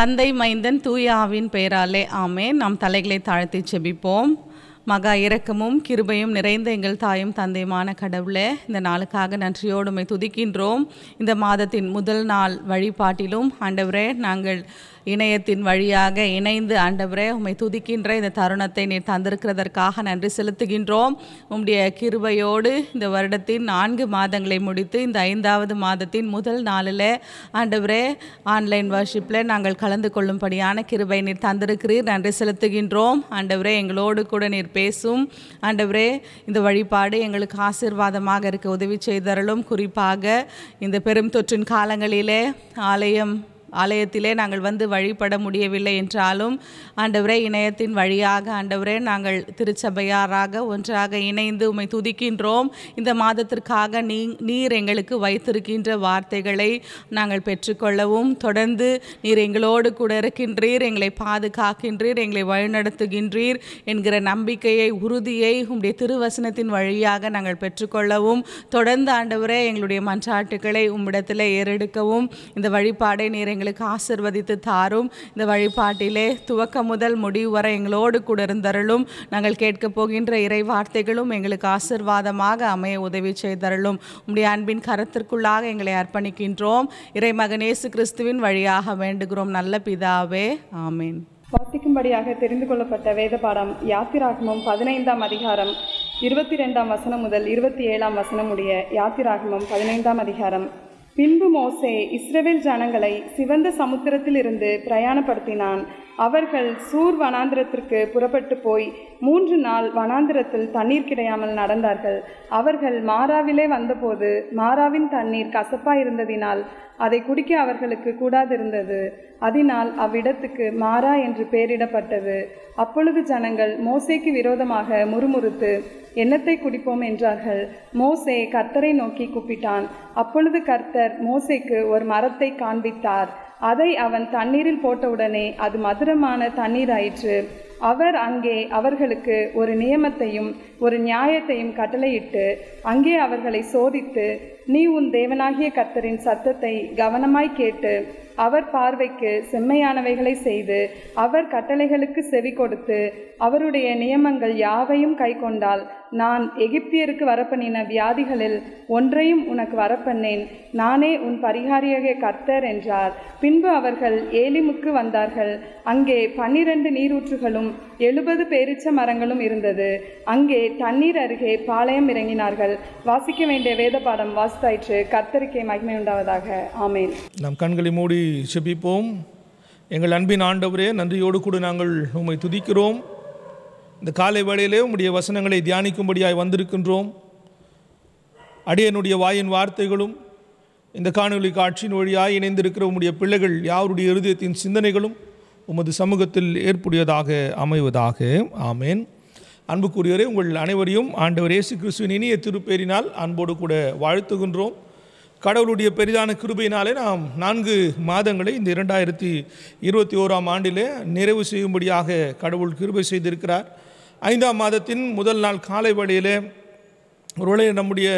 தந்தை மைந்தன் தூய ஆவின் பெயராலே ஆமே நாம் தலைகளை தாழ்த்தி செபிப்போம் மகா இரக்கமும் கிருபையும் நிறைந்த எங்கள் தாயும் தந்தையுமான கடவுளே இந்த நாளுக்காக நன்றியோடுமை துதிக்கின்றோம் இந்த மாதத்தின் முதல் நாள் வழிபாட்டிலும் ஆண்டவரே நாங்கள் இணையத்தின் வழியாக இணைந்து ஆண்டவரே உம்மை துதிக்கின்ற இந்த தருணத்தை நீர் தந்திருக்கிறதற்காக நன்றி செலுத்துகின்றோம் உம்முடைய கிருபையோடு இந்த வருடத்தின் நான்கு மாதங்களை முடித்து இந்த ஐந்தாவது மாதத்தின் முதல் நாளில் ஆண்டவரே ஆன்லைன் வர்ஷிப்பில் நாங்கள் கலந்து கொள்ளும்படியான கிருபை நீர் தந்திருக்கிறீர் நன்றி செலுத்துகின்றோம் ஆண்டவரே எங்களோடு கூட நீர் பேசும் ஆண்டவரே இந்த வழிபாடு எங்களுக்கு ஆசீர்வாதமாக இருக்க உதவி செய்தரலும் குறிப்பாக இந்த பெரும் தொற்றின் காலங்களிலே ஆலயம் ஆலயத்திலே நாங்கள் வந்து வழிபட முடியவில்லை என்றாலும் ஆண்டவரே இணையத்தின் வழியாக ஆண்டவரே நாங்கள் திருச்சபையாராக ஒன்றாக இணைந்து உம்மை துதிக்கின்றோம் இந்த மாதத்திற்காக நீ நீர் எங்களுக்கு வைத்திருக்கின்ற வார்த்தைகளை நாங்கள் பெற்றுக்கொள்ளவும் தொடர்ந்து நீர் எங்களோடு கூட இருக்கின்றீர் எங்களை பாதுகாக்கின்றீர் எங்களை வழிநடத்துகின்றீர் என்கிற நம்பிக்கையை உறுதியை உம்முடைய திருவசனத்தின் வழியாக நாங்கள் பெற்றுக்கொள்ளவும் தொடர்ந்து ஆண்டவரே எங்களுடைய மன்றாட்டுகளை உம்மிடத்தில் ஏறெடுக்கவும் இந்த வழிபாடை நீர் எங்களுக்கு ஆசிர்வதித்து தாரும் இந்த வழிபாட்டிலே துவக்க முதல் முடிவு வரை எங்களோடு கூட இருந்தருளும் நாங்கள் கேட்க போகின்ற இறை வார்த்தைகளும் எங்களுக்கு ஆசிர்வாதமாக அமைய உதவி செய்தருளும் உடைய அன்பின் கரத்திற்குள்ளாக எங்களை அர்ப்பணிக்கின்றோம் இறை மகனேசு கிறிஸ்துவின் வழியாக வேண்டுகிறோம் நல்ல பிதாவே ஆமீன் வாசிக்கும்படியாக தெரிந்து கொள்ளப்பட்ட வேத பாடம் யாத்திராகமம் பதினைந்தாம் அதிகாரம் இருபத்தி ரெண்டாம் வசனம் முதல் இருபத்தி ஏழாம் வசனம் உடைய யாத்திராகமம் பதினைந்தாம் அதிகாரம் பின்பு மோசே இஸ்ரவேல் ஜனங்களை சிவந்த சமுத்திரத்திலிருந்து பிரயாணப்படுத்தினான் அவர்கள் சூர் வனாந்திரத்திற்கு புறப்பட்டு போய் மூன்று நாள் வனாந்திரத்தில் தண்ணீர் கிடையாமல் நடந்தார்கள் அவர்கள் மாறாவிலே வந்தபோது மாறாவின் தண்ணீர் கசப்பாக இருந்ததினால் அதை குடிக்க அவர்களுக்கு கூடாதிருந்தது அதனால் அவ்விடத்துக்கு மாறா என்று பெயரிடப்பட்டது அப்பொழுது ஜனங்கள் மோசேக்கு விரோதமாக முறுமுறுத்து எண்ணத்தை குடிப்போம் என்றார்கள் மோசே கர்த்தரை நோக்கி கூப்பிட்டான் அப்பொழுது கர்த்தர் மோசேக்கு ஒரு மரத்தை காண்பித்தார் அதை அவன் தண்ணீரில் போட்டவுடனே அது மதுரமான தண்ணீர் ஆயிற்று அவர் அங்கே அவர்களுக்கு ஒரு நியமத்தையும் ஒரு நியாயத்தையும் கட்டளையிட்டு அங்கே அவர்களை சோதித்து நீ உன் தேவனாகிய கர்த்தரின் சத்தத்தை கவனமாய் கேட்டு அவர் பார்வைக்கு செம்மையானவைகளை செய்து அவர் கட்டளைகளுக்கு செவி கொடுத்து அவருடைய நியமங்கள் யாவையும் கை கொண்டால் நான் எகிப்தியருக்கு வரப்பண்ணின வியாதிகளில் ஒன்றையும் உனக்கு வரப்பண்ணேன் நானே உன் பரிகாரியாக கர்த்தர் என்றார் பின்பு அவர்கள் ஏலிமுக்கு வந்தார்கள் அங்கே பன்னிரண்டு நீரூற்றுகளும் எழுபது பேரிச்ச மரங்களும் இருந்தது அங்கே தண்ணீர் அருகே பாளையம் இறங்கினார்கள் வாசிக்க வேண்டிய வேத பாடம் வாசித்தாயிற்று கர்த்தரிக்கை மகிமை உண்டாவதாக ஆமேன் நம் கண்களை மூடி செபிப்போம் எங்கள் அன்பின் ஆண்டவரே நன்றியோடு கூட நாங்கள் உம்மை துதிக்கிறோம் இந்த காலை வேளையிலே உம்முடைய வசனங்களை தியானிக்கும்படியாய் வந்திருக்கின்றோம் அடியனுடைய வாயின் வார்த்தைகளும் இந்த காணொலி காட்சியின் வழியாய் இணைந்திருக்கிற உம்முடைய பிள்ளைகள் யாருடைய இருதயத்தின் சிந்தனைகளும் உமது சமூகத்தில் ஏற்புடையதாக அமைவதாக ஆமேன் அன்புக்குரியவரே உங்கள் அனைவரையும் ஆண்டவர் இயேசு கிறிஸ்துவின் இனிய திருப்பேரினால் அன்போடு கூட வாழ்த்துகின்றோம் கடவுளுடைய பெரிதான கிருபையினாலே நாம் நான்கு மாதங்களை இந்த இரண்டாயிரத்தி இருபத்தி ஓராம் ஆண்டிலே நிறைவு செய்யும்படியாக கடவுள் கிருபை செய்திருக்கிறார் ஐந்தாம் மாதத்தின் முதல் நாள் காலை வழியிலே ஒருவேளை நம்முடைய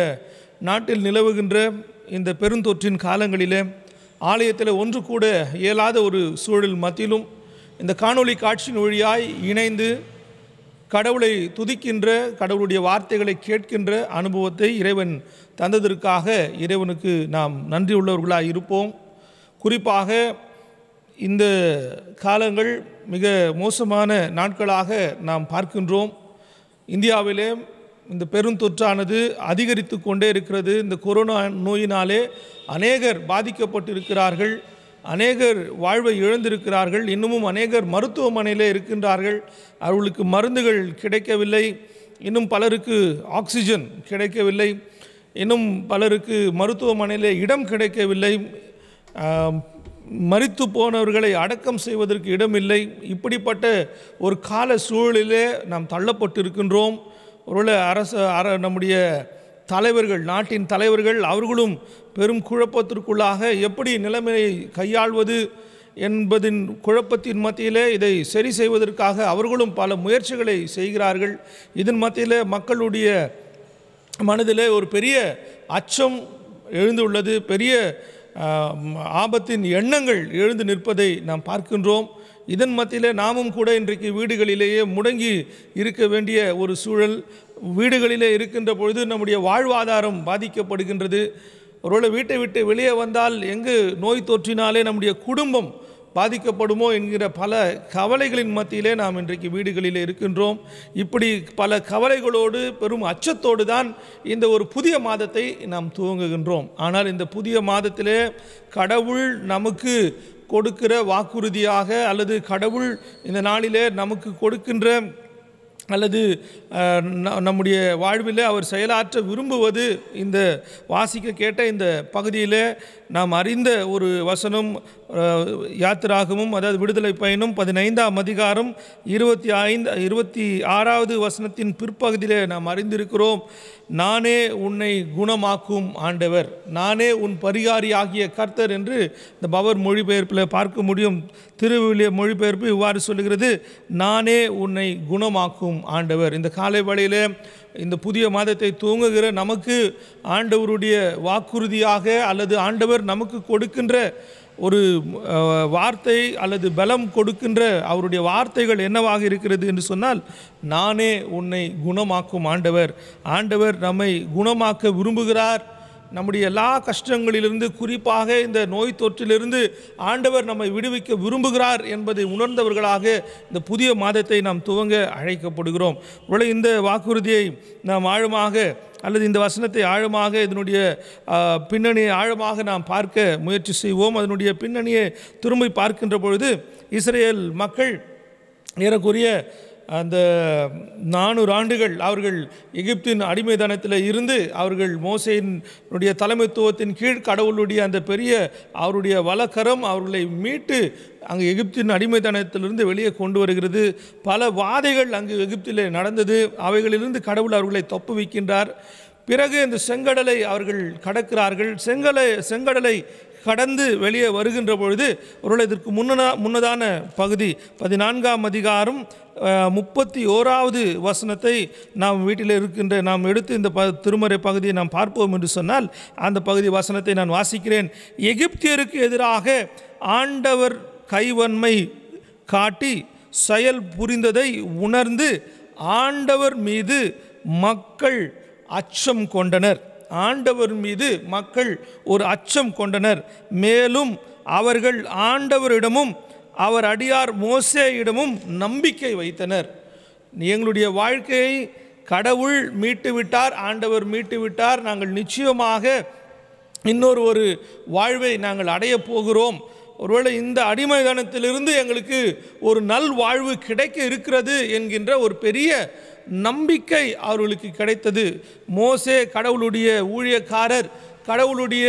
நாட்டில் நிலவுகின்ற இந்த பெருந்தொற்றின் காலங்களிலே ஆலயத்தில் ஒன்று கூட இயலாத ஒரு சூழல் மத்தியிலும் இந்த காணொளி காட்சியின் வழியாய் இணைந்து கடவுளை துதிக்கின்ற கடவுளுடைய வார்த்தைகளை கேட்கின்ற அனுபவத்தை இறைவன் தந்ததற்காக இறைவனுக்கு நாம் நன்றியுள்ளவர்களாக இருப்போம் குறிப்பாக இந்த காலங்கள் மிக மோசமான நாட்களாக நாம் பார்க்கின்றோம் இந்தியாவிலே இந்த பெருந்தொற்றானது அதிகரித்து கொண்டே இருக்கிறது இந்த கொரோனா நோயினாலே அநேகர் பாதிக்கப்பட்டிருக்கிறார்கள் அநேகர் வாழ்வை இழந்திருக்கிறார்கள் இன்னமும் அநேகர் மருத்துவமனையிலே இருக்கின்றார்கள் அவர்களுக்கு மருந்துகள் கிடைக்கவில்லை இன்னும் பலருக்கு ஆக்சிஜன் கிடைக்கவில்லை இன்னும் பலருக்கு மருத்துவமனையிலே இடம் கிடைக்கவில்லை மறித்து போனவர்களை அடக்கம் செய்வதற்கு இடமில்லை இப்படிப்பட்ட ஒரு கால சூழலிலே நாம் தள்ளப்பட்டிருக்கின்றோம் ஒருவேளை அரசு அர நம்முடைய தலைவர்கள் நாட்டின் தலைவர்கள் அவர்களும் பெரும் குழப்பத்திற்குள்ளாக எப்படி நிலைமையை கையாள்வது என்பதின் குழப்பத்தின் மத்தியிலே இதை சரி செய்வதற்காக அவர்களும் பல முயற்சிகளை செய்கிறார்கள் இதன் மத்தியில் மக்களுடைய மனதிலே ஒரு பெரிய அச்சம் எழுந்துள்ளது பெரிய ஆபத்தின் எண்ணங்கள் எழுந்து நிற்பதை நாம் பார்க்கின்றோம் இதன் மத்தியிலே நாமும் கூட இன்றைக்கு வீடுகளிலேயே முடங்கி இருக்க வேண்டிய ஒரு சூழல் வீடுகளிலே இருக்கின்ற பொழுது நம்முடைய வாழ்வாதாரம் பாதிக்கப்படுகின்றது ஒருவேளை வீட்டை விட்டு வெளியே வந்தால் எங்கு நோய் தொற்றினாலே நம்முடைய குடும்பம் பாதிக்கப்படுமோ என்கிற பல கவலைகளின் மத்தியிலே நாம் இன்றைக்கு வீடுகளில் இருக்கின்றோம் இப்படி பல கவலைகளோடு பெரும் அச்சத்தோடு தான் இந்த ஒரு புதிய மாதத்தை நாம் துவங்குகின்றோம் ஆனால் இந்த புதிய மாதத்திலே கடவுள் நமக்கு கொடுக்கிற வாக்குறுதியாக அல்லது கடவுள் இந்த நாளிலே நமக்கு கொடுக்கின்ற அல்லது நம்முடைய வாழ்வில் அவர் செயலாற்ற விரும்புவது இந்த வாசிக்க கேட்ட இந்த பகுதியில் நாம் அறிந்த ஒரு வசனம் யாத்திராகமும் அதாவது விடுதலை பயனும் பதினைந்தாம் அதிகாரம் இருபத்தி ஐந்து இருபத்தி ஆறாவது வசனத்தின் பிற்பகுதியில் நாம் அறிந்திருக்கிறோம் நானே உன்னை குணமாக்கும் ஆண்டவர் நானே உன் பரிகாரி ஆகிய கர்த்தர் என்று இந்த பவர் மொழிபெயர்ப்பில் பார்க்க முடியும் திருவிழிய மொழிபெயர்ப்பு இவ்வாறு சொல்லுகிறது நானே உன்னை குணமாக்கும் ஆண்டவர் இந்த காலை வேளையில் இந்த புதிய மாதத்தை தூங்குகிற நமக்கு ஆண்டவருடைய வாக்குறுதியாக அல்லது ஆண்டவர் நமக்கு கொடுக்கின்ற ஒரு வார்த்தை அல்லது பலம் கொடுக்கின்ற அவருடைய வார்த்தைகள் என்னவாக இருக்கிறது என்று சொன்னால் நானே உன்னை குணமாக்கும் ஆண்டவர் ஆண்டவர் நம்மை குணமாக்க விரும்புகிறார் நம்முடைய எல்லா கஷ்டங்களிலிருந்து குறிப்பாக இந்த நோய் தொற்றிலிருந்து ஆண்டவர் நம்மை விடுவிக்க விரும்புகிறார் என்பதை உணர்ந்தவர்களாக இந்த புதிய மாதத்தை நாம் துவங்க அழைக்கப்படுகிறோம் உள்ள இந்த வாக்குறுதியை நாம் ஆழமாக அல்லது இந்த வசனத்தை ஆழமாக இதனுடைய பின்னணியை ஆழமாக நாம் பார்க்க முயற்சி செய்வோம் அதனுடைய பின்னணியை திரும்பி பார்க்கின்ற பொழுது இஸ்ரேல் மக்கள் ஏறக்குரிய அந்த நானூறு ஆண்டுகள் அவர்கள் எகிப்தின் அடிமைதானத்தில் இருந்து அவர்கள் மோசையினுடைய தலைமைத்துவத்தின் கீழ் கடவுளுடைய அந்த பெரிய அவருடைய வளக்கரம் அவர்களை மீட்டு அங்கு எகிப்தின் அடிமைத்தனத்திலிருந்து வெளியே கொண்டு வருகிறது பல வாதைகள் அங்கு எகிப்தில் நடந்தது அவைகளிலிருந்து கடவுள் அவர்களை தொப்பு வைக்கின்றார் பிறகு இந்த செங்கடலை அவர்கள் கடக்கிறார்கள் செங்கலை செங்கடலை கடந்து வெளியே வருகின்ற பொழுது ஒருவேளை இதற்கு முன்னதா முன்னதான பகுதி பதினான்காம் அதிகாரம் முப்பத்தி ஓராவது வசனத்தை நாம் வீட்டில் இருக்கின்ற நாம் எடுத்து இந்த ப திருமறை பகுதியை நாம் பார்ப்போம் என்று சொன்னால் அந்த பகுதி வசனத்தை நான் வாசிக்கிறேன் எகிப்தியருக்கு எதிராக ஆண்டவர் கைவன்மை காட்டி செயல் புரிந்ததை உணர்ந்து ஆண்டவர் மீது மக்கள் அச்சம் கொண்டனர் ஆண்டவர் மீது மக்கள் ஒரு அச்சம் கொண்டனர் மேலும் அவர்கள் ஆண்டவரிடமும் அவர் அடியார் மோசேயிடமும் நம்பிக்கை வைத்தனர் எங்களுடைய வாழ்க்கையை கடவுள் மீட்டு விட்டார் ஆண்டவர் மீட்டு விட்டார் நாங்கள் நிச்சயமாக இன்னொரு ஒரு வாழ்வை நாங்கள் அடைய போகிறோம் ஒருவேளை இந்த அடிமைதனத்திலிருந்து எங்களுக்கு ஒரு நல் வாழ்வு கிடைக்க இருக்கிறது என்கின்ற ஒரு பெரிய நம்பிக்கை அவர்களுக்கு கிடைத்தது மோசே கடவுளுடைய ஊழியக்காரர் கடவுளுடைய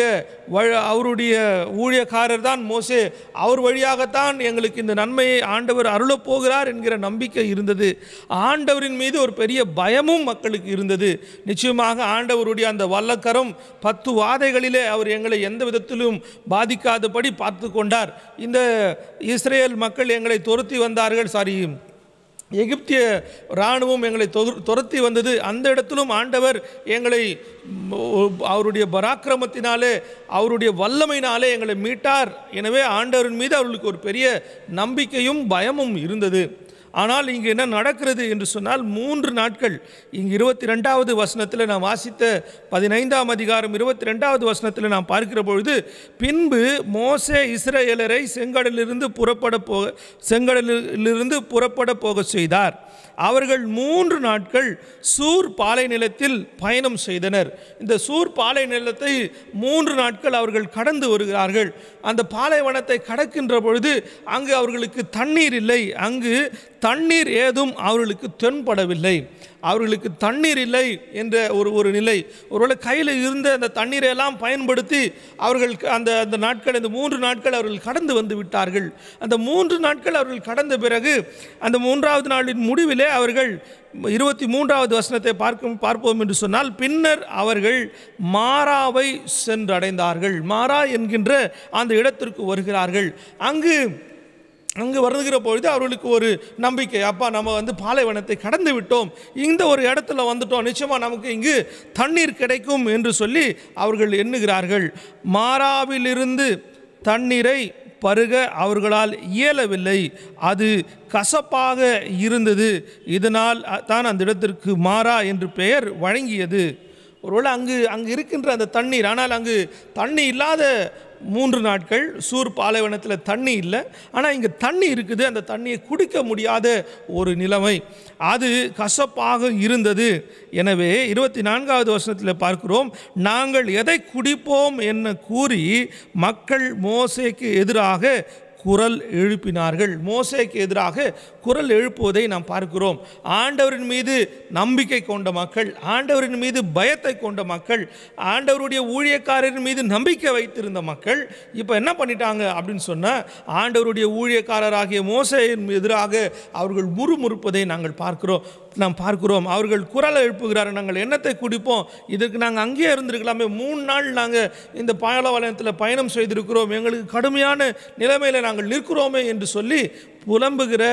அவருடைய ஊழியக்காரர் தான் மோசே அவர் வழியாகத்தான் எங்களுக்கு இந்த நன்மையை ஆண்டவர் அருளப்போகிறார் என்கிற நம்பிக்கை இருந்தது ஆண்டவரின் மீது ஒரு பெரிய பயமும் மக்களுக்கு இருந்தது நிச்சயமாக ஆண்டவருடைய அந்த வல்லக்கரம் பத்து வாதைகளிலே அவர் எங்களை எந்த விதத்திலும் பாதிக்காதபடி பார்த்து கொண்டார் இந்த இஸ்ரேல் மக்கள் எங்களை துரத்தி வந்தார்கள் சாரி எகிப்திய இராணுவம் எங்களை துரத்தி வந்தது அந்த இடத்திலும் ஆண்டவர் எங்களை அவருடைய பராக்கிரமத்தினாலே அவருடைய வல்லமையினாலே எங்களை மீட்டார் எனவே ஆண்டவரின் மீது அவர்களுக்கு ஒரு பெரிய நம்பிக்கையும் பயமும் இருந்தது ஆனால் இங்கு என்ன நடக்கிறது என்று சொன்னால் மூன்று நாட்கள் இங்கு இருபத்தி ரெண்டாவது வசனத்தில் நாம் வாசித்த பதினைந்தாம் அதிகாரம் இருபத்தி ரெண்டாவது வசனத்தில் நாம் பார்க்கிற பொழுது பின்பு மோசே இஸ்ரேலரை செங்கடலிலிருந்து புறப்பட போக செங்கடலிலிருந்து புறப்பட போக செய்தார் அவர்கள் மூன்று நாட்கள் சூர் பாலை நிலத்தில் பயணம் செய்தனர் இந்த சூர் பாலை நிலத்தை மூன்று நாட்கள் அவர்கள் கடந்து வருகிறார்கள் அந்த பாலைவனத்தை கடக்கின்ற பொழுது அங்கு அவர்களுக்கு தண்ணீர் இல்லை அங்கு தண்ணீர் ஏதும் அவர்களுக்கு தென்படவில்லை அவர்களுக்கு தண்ணீர் இல்லை என்ற ஒரு ஒரு நிலை ஒருவேளை கையில் இருந்த அந்த தண்ணீரை எல்லாம் பயன்படுத்தி அவர்கள் அந்த அந்த நாட்கள் இந்த மூன்று நாட்கள் அவர்கள் கடந்து வந்து விட்டார்கள் அந்த மூன்று நாட்கள் அவர்கள் கடந்த பிறகு அந்த மூன்றாவது நாளின் முடிவிலே அவர்கள் இருபத்தி மூன்றாவது வசனத்தை பார்க்கும் பார்ப்போம் என்று சொன்னால் பின்னர் அவர்கள் மாறாவை சென்றடைந்தார்கள் மாறா என்கின்ற அந்த இடத்திற்கு வருகிறார்கள் அங்கு அங்கு வருகிற பொழுது அவர்களுக்கு ஒரு நம்பிக்கை அப்பா நம்ம வந்து பாலைவனத்தை கடந்து விட்டோம் இந்த ஒரு இடத்துல வந்துட்டோம் நிச்சயமாக நமக்கு இங்கு தண்ணீர் கிடைக்கும் என்று சொல்லி அவர்கள் எண்ணுகிறார்கள் மாறாவிலிருந்து தண்ணீரை பருக அவர்களால் இயலவில்லை அது கசப்பாக இருந்தது இதனால் தான் அந்த இடத்திற்கு மாறா என்று பெயர் வழங்கியது ஒருவேளை அங்கு அங்கு இருக்கின்ற அந்த தண்ணீர் ஆனால் அங்கு தண்ணி இல்லாத மூன்று நாட்கள் சூர் பாலைவனத்தில் தண்ணி இல்லை ஆனால் இங்கே தண்ணி இருக்குது அந்த தண்ணியை குடிக்க முடியாத ஒரு நிலைமை அது கசப்பாக இருந்தது எனவே இருபத்தி நான்காவது வருஷத்தில் பார்க்கிறோம் நாங்கள் எதை குடிப்போம் என்று கூறி மக்கள் மோசைக்கு எதிராக குரல் எழுப்பினார்கள் மோசைக்கு எதிராக குரல் எழுப்புவதை நாம் பார்க்கிறோம் ஆண்டவரின் மீது நம்பிக்கை கொண்ட மக்கள் ஆண்டவரின் மீது பயத்தை கொண்ட மக்கள் ஆண்டவருடைய ஊழியக்காரரின் மீது நம்பிக்கை வைத்திருந்த மக்கள் இப்போ என்ன பண்ணிட்டாங்க அப்படின்னு சொன்னால் ஆண்டவருடைய ஊழியக்காரராகிய மோசையின் எதிராக அவர்கள் முறுமுறுப்பதை நாங்கள் பார்க்கிறோம் நாம் பார்க்கிறோம் அவர்கள் குரலை எழுப்புகிறார் நாங்கள் எண்ணத்தை குடிப்போம் இதற்கு நாங்கள் அங்கேயே இருந்திருக்கலாமே மூணு நாள் நாங்கள் இந்த பாலவலயத்தில் பயணம் செய்திருக்கிறோம் எங்களுக்கு கடுமையான நிலைமையில் நாங்கள் நிற்கிறோமே என்று சொல்லி புலம்புகிற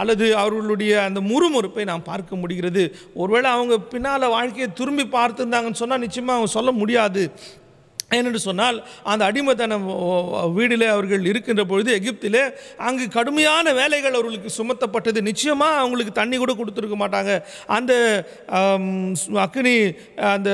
அல்லது அவர்களுடைய அந்த முறுமுறுப்பை நாம் பார்க்க முடிகிறது ஒருவேளை அவங்க பின்னால் வாழ்க்கையை திரும்பி பார்த்துருந்தாங்கன்னு சொன்னால் நிச்சயமாக அவங்க சொல்ல முடியாது ஏனென்று சொன்னால் அந்த அடிமைத்தனம் வீடில் அவர்கள் இருக்கின்ற பொழுது எகிப்திலே அங்கு கடுமையான வேலைகள் அவர்களுக்கு சுமத்தப்பட்டது நிச்சயமாக அவங்களுக்கு தண்ணி கூட கொடுத்துருக்க மாட்டாங்க அந்த அக்னி அந்த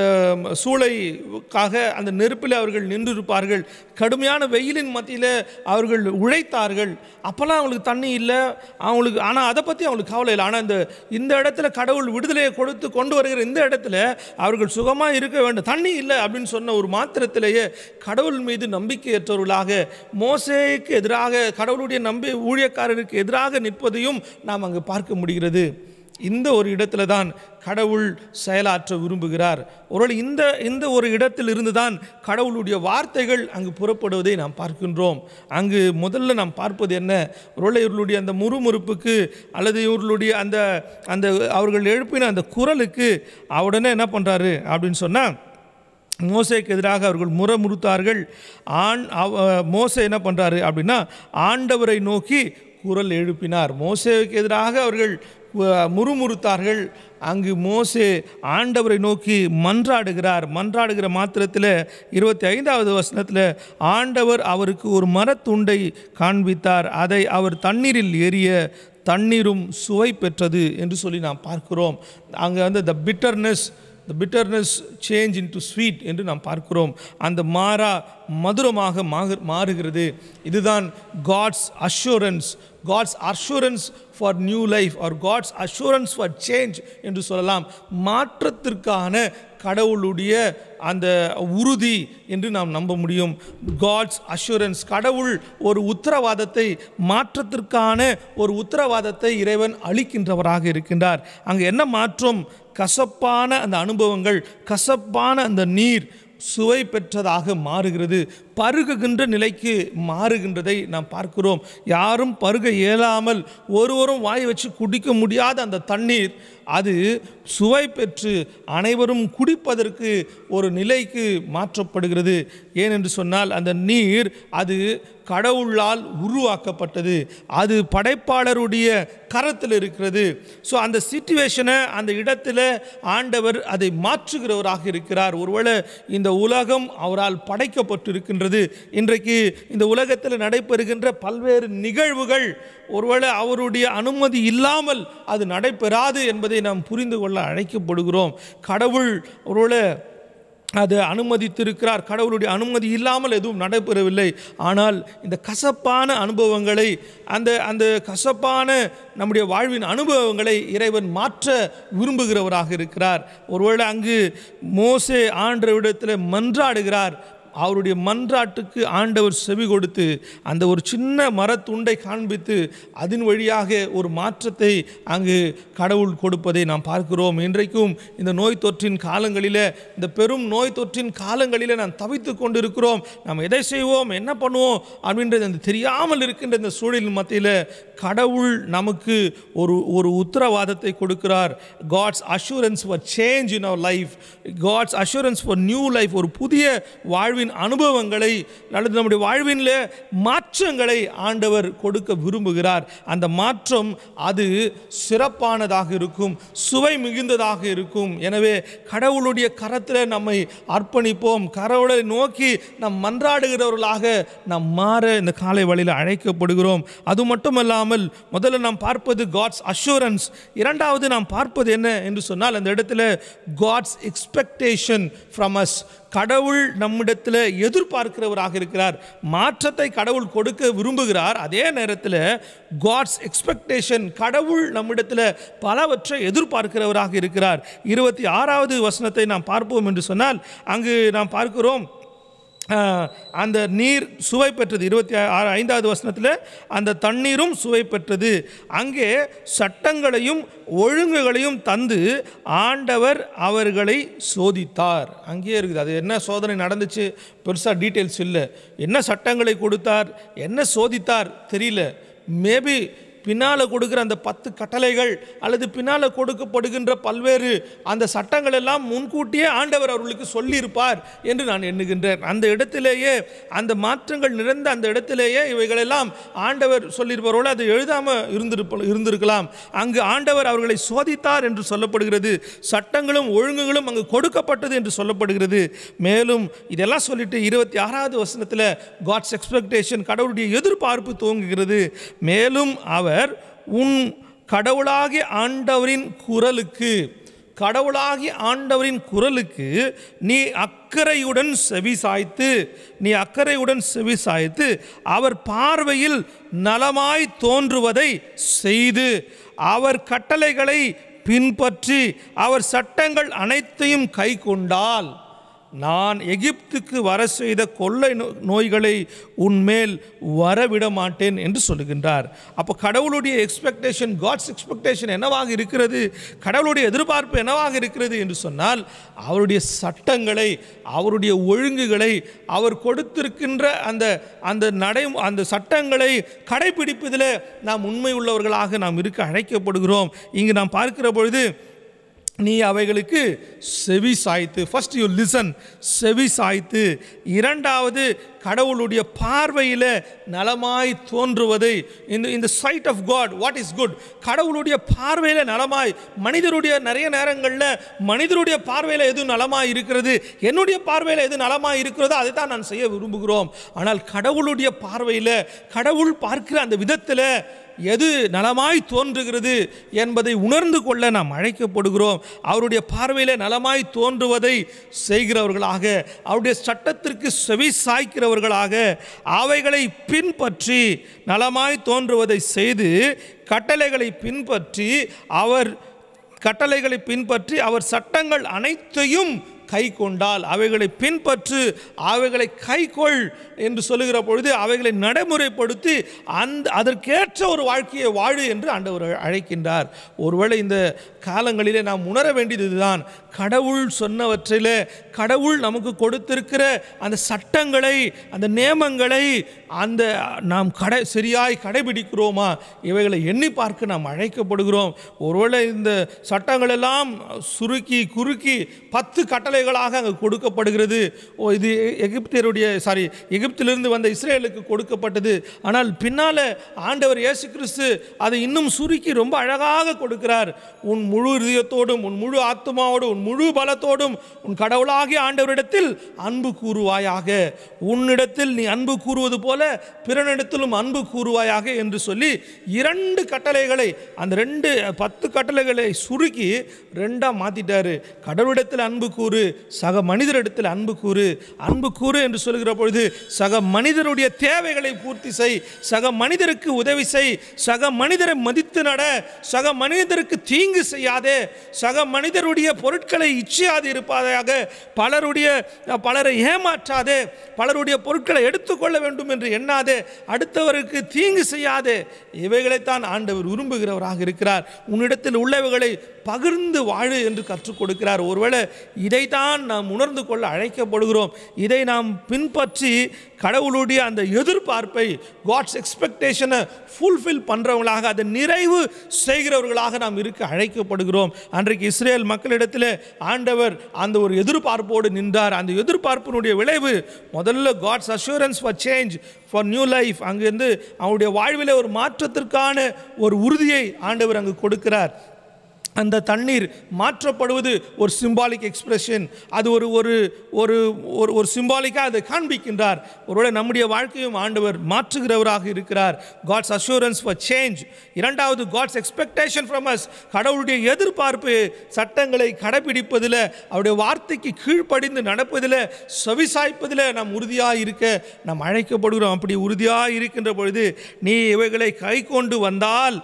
சூளைக்காக அந்த நெருப்பில் அவர்கள் நின்றிருப்பார்கள் கடுமையான வெயிலின் மத்தியில் அவர்கள் உழைத்தார்கள் அப்போல்லாம் அவங்களுக்கு தண்ணி இல்லை அவங்களுக்கு ஆனால் அதை பற்றி அவங்களுக்கு கவலை இல்லை ஆனால் இந்த இந்த இடத்துல கடவுள் விடுதலையை கொடுத்து கொண்டு வருகிற இந்த இடத்துல அவர்கள் சுகமாக இருக்க வேண்டும் தண்ணி இல்லை அப்படின்னு சொன்ன ஒரு மாத்திரத்தில் ஆரம்பத்திலேயே கடவுள் மீது நம்பிக்கையற்றவர்களாக மோசேக்கு எதிராக கடவுளுடைய நம்பி ஊழியக்காரருக்கு எதிராக நிற்பதையும் நாம் அங்கு பார்க்க முடிகிறது இந்த ஒரு இடத்துல தான் கடவுள் செயலாற்ற விரும்புகிறார் ஒரு இந்த இந்த ஒரு இடத்திலிருந்து தான் கடவுளுடைய வார்த்தைகள் அங்கு புறப்படுவதை நாம் பார்க்கின்றோம் அங்கு முதல்ல நாம் பார்ப்பது என்ன ஒரு இவர்களுடைய அந்த முறுமுறுப்புக்கு அல்லது இவர்களுடைய அந்த அந்த அவர்கள் எழுப்பின அந்த குரலுக்கு அவடனே என்ன பண்ணுறாரு அப்படின்னு சொன்னால் மோசைக்கு எதிராக அவர்கள் முறமுறுத்தார்கள் ஆண் அவ மோசை என்ன பண்ணுறாரு அப்படின்னா ஆண்டவரை நோக்கி குரல் எழுப்பினார் மோசைக்கு எதிராக அவர்கள் முறுமுறுத்தார்கள் அங்கு மோசே ஆண்டவரை நோக்கி மன்றாடுகிறார் மன்றாடுகிற மாத்திரத்தில் இருபத்தி ஐந்தாவது வசனத்தில் ஆண்டவர் அவருக்கு ஒரு மரத்துண்டை காண்பித்தார் அதை அவர் தண்ணீரில் எரிய தண்ணீரும் சுவை பெற்றது என்று சொல்லி நாம் பார்க்கிறோம் அங்கே வந்து the bitterness the bitterness change into sweet என்று நாம் பார்க்கிறோம் அந்த மாறா மதுரமாக மாறுகிறது இதுதான் God's assurance God's assurance for new life or God's assurance for change என்று சொல்லலாம் மாற்றத்திற்கான கடவுளுடைய அந்த உறுதி என்று நாம் நம்ப முடியும் காட்ஸ் அஷூரன்ஸ் கடவுள் ஒரு உத்தரவாதத்தை மாற்றத்திற்கான ஒரு உத்தரவாதத்தை இறைவன் அளிக்கின்றவராக இருக்கின்றார் அங்கே என்ன மாற்றம் கசப்பான அந்த அனுபவங்கள் கசப்பான அந்த நீர் சுவை பெற்றதாக மாறுகிறது பருகுகின்ற நிலைக்கு மாறுகின்றதை நாம் பார்க்கிறோம் யாரும் பருக இயலாமல் ஒருவரும் வாய் வச்சு குடிக்க முடியாத அந்த தண்ணீர் அது சுவை பெற்று அனைவரும் குடிப்பதற்கு ஒரு நிலைக்கு மாற்றப்படுகிறது ஏனென்று சொன்னால் அந்த நீர் அது கடவுளால் உருவாக்கப்பட்டது அது படைப்பாளருடைய கரத்தில் இருக்கிறது ஸோ அந்த சிச்சுவேஷனை அந்த இடத்துல ஆண்டவர் அதை மாற்றுகிறவராக இருக்கிறார் ஒருவேளை இந்த உலகம் அவரால் படைக்கப்பட்டிருக்கின்ற இருக்கின்றது இன்றைக்கு இந்த உலகத்தில் நடைபெறுகின்ற பல்வேறு நிகழ்வுகள் ஒருவேளை அவருடைய அனுமதி இல்லாமல் அது நடைபெறாது என்பதை நாம் புரிந்து கொள்ள அழைக்கப்படுகிறோம் கடவுள் ஒருவேளை அது அனுமதித்திருக்கிறார் கடவுளுடைய அனுமதி இல்லாமல் எதுவும் நடைபெறவில்லை ஆனால் இந்த கசப்பான அனுபவங்களை அந்த அந்த கசப்பான நம்முடைய வாழ்வின் அனுபவங்களை இறைவன் மாற்ற விரும்புகிறவராக இருக்கிறார் ஒருவேளை அங்கு மோசே ஆண்ட விடத்தில் மன்றாடுகிறார் அவருடைய மன்றாட்டுக்கு ஆண்டவர் செவி கொடுத்து அந்த ஒரு சின்ன மரத்துண்டை காண்பித்து அதன் வழியாக ஒரு மாற்றத்தை அங்கு கடவுள் கொடுப்பதை நாம் பார்க்கிறோம் இன்றைக்கும் இந்த நோய் தொற்றின் காலங்களில் இந்த பெரும் நோய் தொற்றின் காலங்களில் நாம் தவித்து கொண்டிருக்கிறோம் நாம் எதை செய்வோம் என்ன பண்ணுவோம் அப்படின்றது அந்த தெரியாமல் இருக்கின்ற இந்த சூழலின் மத்தியில் கடவுள் நமக்கு ஒரு ஒரு உத்தரவாதத்தை கொடுக்கிறார் God's assurance for change in அவர் life God's assurance for new life ஒரு புதிய வாழ்வு வாழ்வின் அனுபவங்களை அல்லது நம்முடைய வாழ்வினில் மாற்றங்களை ஆண்டவர் கொடுக்க விரும்புகிறார் அந்த மாற்றம் அது சிறப்பானதாக இருக்கும் சுவை மிகுந்ததாக இருக்கும் எனவே கடவுளுடைய கரத்தில் நம்மை அர்ப்பணிப்போம் கடவுளை நோக்கி நம் மன்றாடுகிறவர்களாக நாம் மாற இந்த காலை வழியில் அழைக்கப்படுகிறோம் அது மட்டுமல்லாமல் முதல்ல நாம் பார்ப்பது காட்ஸ் அஷூரன்ஸ் இரண்டாவது நாம் பார்ப்பது என்ன என்று சொன்னால் அந்த இடத்துல காட்ஸ் எக்ஸ்பெக்டேஷன் ஃப்ரம் அஸ் கடவுள் நம்மிடத்தில் எதிர்பார்க்கிறவராக இருக்கிறார் மாற்றத்தை கடவுள் கொடுக்க விரும்புகிறார் அதே நேரத்தில் காட்ஸ் எக்ஸ்பெக்டேஷன் கடவுள் நம்மிடத்தில் பலவற்றை எதிர்பார்க்கிறவராக இருக்கிறார் இருபத்தி ஆறாவது வசனத்தை நாம் பார்ப்போம் என்று சொன்னால் அங்கு நாம் பார்க்கிறோம் அந்த நீர் சுவை பெற்றது இருபத்தி ஆறு ஐந்தாவது வசனத்தில் அந்த தண்ணீரும் சுவை பெற்றது அங்கே சட்டங்களையும் ஒழுங்குகளையும் தந்து ஆண்டவர் அவர்களை சோதித்தார் அங்கேயே இருக்குது அது என்ன சோதனை நடந்துச்சு பெருசாக டீட்டெயில்ஸ் இல்லை என்ன சட்டங்களை கொடுத்தார் என்ன சோதித்தார் தெரியல மேபி பின்னால் கொடுக்குற அந்த பத்து கட்டளைகள் அல்லது பின்னால் கொடுக்கப்படுகின்ற பல்வேறு அந்த சட்டங்கள் எல்லாம் முன்கூட்டியே ஆண்டவர் அவர்களுக்கு சொல்லியிருப்பார் என்று நான் எண்ணுகின்றேன் அந்த இடத்திலேயே அந்த மாற்றங்கள் நிறைந்த அந்த இடத்திலேயே இவைகளெல்லாம் ஆண்டவர் சொல்லியிருப்பவர்கள் அது எழுதாமல் இருந்திருப்ப இருந்திருக்கலாம் அங்கு ஆண்டவர் அவர்களை சோதித்தார் என்று சொல்லப்படுகிறது சட்டங்களும் ஒழுங்குகளும் அங்கு கொடுக்கப்பட்டது என்று சொல்லப்படுகிறது மேலும் இதெல்லாம் சொல்லிட்டு இருபத்தி ஆறாவது வசனத்தில் காட்ஸ் எக்ஸ்பெக்டேஷன் கடவுளுடைய எதிர்பார்ப்பு துவங்குகிறது மேலும் அவர் அவர் உன் கடவுளாகி ஆண்டவரின் குரலுக்கு கடவுளாகி ஆண்டவரின் குரலுக்கு நீ அக்கறையுடன் செவி சாய்த்து நீ அக்கறையுடன் செவி சாய்த்து அவர் பார்வையில் நலமாய் தோன்றுவதை செய்து அவர் கட்டளைகளை பின்பற்றி அவர் சட்டங்கள் அனைத்தையும் கை கொண்டால் நான் எகிப்துக்கு வர செய்த கொள்ளை நோய்களை உன்மேல் வரவிட மாட்டேன் என்று சொல்லுகின்றார் அப்போ கடவுளுடைய எக்ஸ்பெக்டேஷன் காட்ஸ் எக்ஸ்பெக்டேஷன் என்னவாக இருக்கிறது கடவுளுடைய எதிர்பார்ப்பு என்னவாக இருக்கிறது என்று சொன்னால் அவருடைய சட்டங்களை அவருடைய ஒழுங்குகளை அவர் கொடுத்திருக்கின்ற அந்த அந்த நடை அந்த சட்டங்களை கடைபிடிப்பதில் நாம் உண்மை உள்ளவர்களாக நாம் இருக்க அழைக்கப்படுகிறோம் இங்கு நாம் பார்க்கிற பொழுது நீ அவைகளுக்கு செவி சாய்த்து ஃபஸ்ட் யூ லிசன் செவி சாய்த்து இரண்டாவது கடவுளுடைய பார்வையில் நலமாய் தோன்றுவதை இந்த இந்த sight of God what is good கடவுளுடைய பார்வையில் நலமாய் மனிதருடைய நிறைய நேரங்களில் மனிதருடைய பார்வையில் எது நலமாக இருக்கிறது என்னுடைய பார்வையில் எது நலமாக இருக்கிறதோ அதை தான் நான் செய்ய விரும்புகிறோம் ஆனால் கடவுளுடைய பார்வையில் கடவுள் பார்க்கிற அந்த விதத்தில் எது நலமாய் தோன்றுகிறது என்பதை உணர்ந்து கொள்ள நாம் அழைக்கப்படுகிறோம் அவருடைய பார்வையில் நலமாய் தோன்றுவதை செய்கிறவர்களாக அவருடைய சட்டத்திற்கு செவி சாய்க்கிறவர்களாக அவைகளை பின்பற்றி நலமாய் தோன்றுவதை செய்து கட்டளைகளை பின்பற்றி அவர் கட்டளைகளை பின்பற்றி அவர் சட்டங்கள் அனைத்தையும் கை கொண்டால் அவைகளை பின்பற்று அவைகளை கைக்கொள் என்று சொல்லுகிற பொழுது அவைகளை நடைமுறைப்படுத்தி அந்த அதற்கேற்ற ஒரு வாழ்க்கையை வாழு என்று ஆண்டவர் அழைக்கின்றார் ஒருவேளை இந்த காலங்களிலே நாம் உணர வேண்டியது இதுதான் கடவுள் சொன்னவற்றிலே கடவுள் நமக்கு கொடுத்திருக்கிற அந்த சட்டங்களை அந்த நியமங்களை அந்த நாம் கடை சரியாய் கடைபிடிக்கிறோமா இவைகளை எண்ணி பார்க்க நாம் அழைக்கப்படுகிறோம் ஒருவேளை இந்த சட்டங்களெல்லாம் சுருக்கி குறுக்கி பத்து கட்டளை கொள்ளைகளாக அங்கு கொடுக்கப்படுகிறது ஓ இது எகிப்தியருடைய சாரி எகிப்திலிருந்து வந்த இஸ்ரேலுக்கு கொடுக்கப்பட்டது ஆனால் பின்னால் ஆண்டவர் இயேசு கிறிஸ்து அதை இன்னும் சுருக்கி ரொம்ப அழகாக கொடுக்கிறார் உன் முழு இதயத்தோடும் உன் முழு ஆத்மாவோடும் உன் முழு பலத்தோடும் உன் கடவுளாகிய ஆண்டவரிடத்தில் அன்பு கூறுவாயாக உன்னிடத்தில் நீ அன்பு கூறுவது போல பிறனிடத்திலும் அன்பு கூறுவாயாக என்று சொல்லி இரண்டு கட்டளைகளை அந்த ரெண்டு பத்து கட்டளைகளை சுருக்கி ரெண்டாக மாற்றிட்டார் கடவுளிடத்தில் அன்பு கூறு சக மனிதரிடத்தில் அன்பு கூறு அன்பு கூறு என்று சொல்கிற பொழுது சக மனிதருடைய தேவைகளை பூர்த்தி செய் சக மனிதருக்கு உதவி செய் சக மனிதரை மதித்து நட சக மனிதருக்கு தீங்கு செய்யாதே சக மனிதருடைய பொருட்களை இச்சியாது இருப்பதாக பலருடைய பலரை ஏமாற்றாதே பலருடைய பொருட்களை எடுத்துக்கொள்ள வேண்டும் என்று எண்ணாதே அடுத்தவருக்கு தீங்கு செய்யாதே இவைகளைத்தான் ஆண்டவர் விரும்புகிறவராக இருக்கிறார் உன்னிடத்தில் உள்ளவைகளை பகிர்ந்து வாழு என்று கற்றுக் கொடுக்கிறார் ஒருவேளை இதைத்தான் நாம் உணர்ந்து கொள்ள அழைக்கப்படுகிறோம் இதை நாம் பின்பற்றி கடவுளுடைய அந்த எதிர்பார்ப்பை காட்ஸ் எக்ஸ்பெக்டேஷனை ஃபுல்ஃபில் பண்ணுறவங்களாக அதை நிறைவு செய்கிறவர்களாக நாம் இருக்க அழைக்கப்படுகிறோம் அன்றைக்கு இஸ்ரேல் மக்களிடத்தில் ஆண்டவர் அந்த ஒரு எதிர்பார்ப்போடு நின்றார் அந்த எதிர்பார்ப்பினுடைய விளைவு முதல்ல God's assurance for change for new life அங்கேருந்து அவனுடைய வாழ்வில் ஒரு மாற்றத்திற்கான ஒரு உறுதியை ஆண்டவர் அங்கு கொடுக்கிறார் அந்த தண்ணீர் மாற்றப்படுவது ஒரு சிம்பாலிக் எக்ஸ்பிரஷன் அது ஒரு ஒரு ஒரு ஒரு ஒரு சிம்பாலிக்காக அதை காண்பிக்கின்றார் ஒருவேளை நம்முடைய வாழ்க்கையும் ஆண்டவர் மாற்றுகிறவராக இருக்கிறார் காட்ஸ் அஷூரன்ஸ் ஃபார் சேஞ்ச் இரண்டாவது காட்ஸ் எக்ஸ்பெக்டேஷன் ஃப்ரம் அஸ் கடவுளுடைய எதிர்பார்ப்பு சட்டங்களை கடைபிடிப்பதில் அவருடைய வார்த்தைக்கு கீழ்ப்படிந்து நடப்பதில் செவிசாய்ப்பதில் நாம் உறுதியாக இருக்க நாம் அழைக்கப்படுகிறோம் அப்படி உறுதியாக இருக்கின்ற பொழுது நீ இவைகளை கை கொண்டு வந்தால்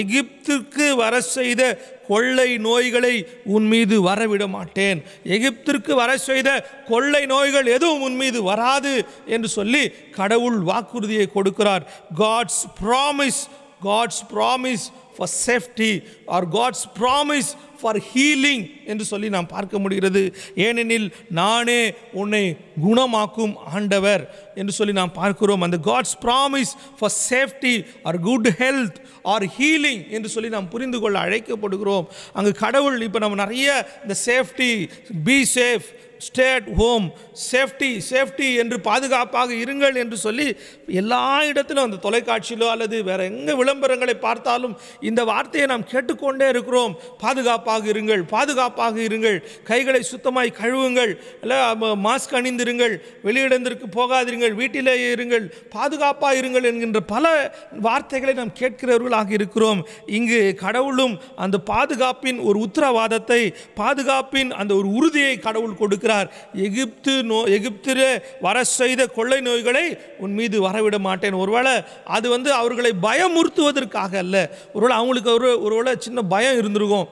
எகிப்திற்கு வர செய்த கொள்ளை நோய்களை உன் மீது வரவிட மாட்டேன் எகிப்திற்கு வர செய்த கொள்ளை நோய்கள் எதுவும் உன் மீது வராது என்று சொல்லி கடவுள் வாக்குறுதியை கொடுக்கிறார் God's promise God's promise for safety or God's promise for healing என்று சொல்லி நாம் பார்க்க முடிகிறது ஏனெனில் நானே உன்னை குணமாக்கும் ஆண்டவர் என்று சொல்லி நாம் பார்க்கிறோம் அந்த God's promise for safety or good health or healing என்று சொல்லி நாம் புரிந்து கொள்ள அழைக்கப்படுகிறோம் அங்கு கடவுள் இப்போ நம்ம நிறைய இந்த safety be safe stay at home safety safety என்று பாதுகாப்பாக இருங்கள் என்று சொல்லி எல்லா இடத்திலும் அந்த தொலைக்காட்சியிலோ அல்லது வேறு எங்கே விளம்பரங்களை பார்த்தாலும் இந்த வார்த்தையை நாம் கேட்டுக்கொண்டே இருக்கிறோம் பாதுகாப்பாக பாதுகாப்பாக இருங்கள் பாதுகாப்பாக இருங்கள் கைகளை சுத்தமாய் கழுவுங்கள் இல்லை மாஸ்க் அணிந்திருங்கள் வெளியிடந்திற்கு போகாதிருங்கள் வீட்டிலேயே இருங்கள் பாதுகாப்பாக இருங்கள் என்கின்ற பல வார்த்தைகளை நாம் கேட்கிறவர்களாக இருக்கிறோம் இங்கு கடவுளும் அந்த பாதுகாப்பின் ஒரு உத்தரவாதத்தை பாதுகாப்பின் அந்த ஒரு உறுதியை கடவுள் கொடுக்கிறார் எகிப்து நோ எகிப்தில் வர செய்த கொள்ளை நோய்களை உன் மீது வரவிட மாட்டேன் ஒருவேளை அது வந்து அவர்களை பயமுறுத்துவதற்காக அல்ல ஒருவேளை அவங்களுக்கு ஒரு ஒருவேளை சின்ன பயம் இருந்திருக்கும்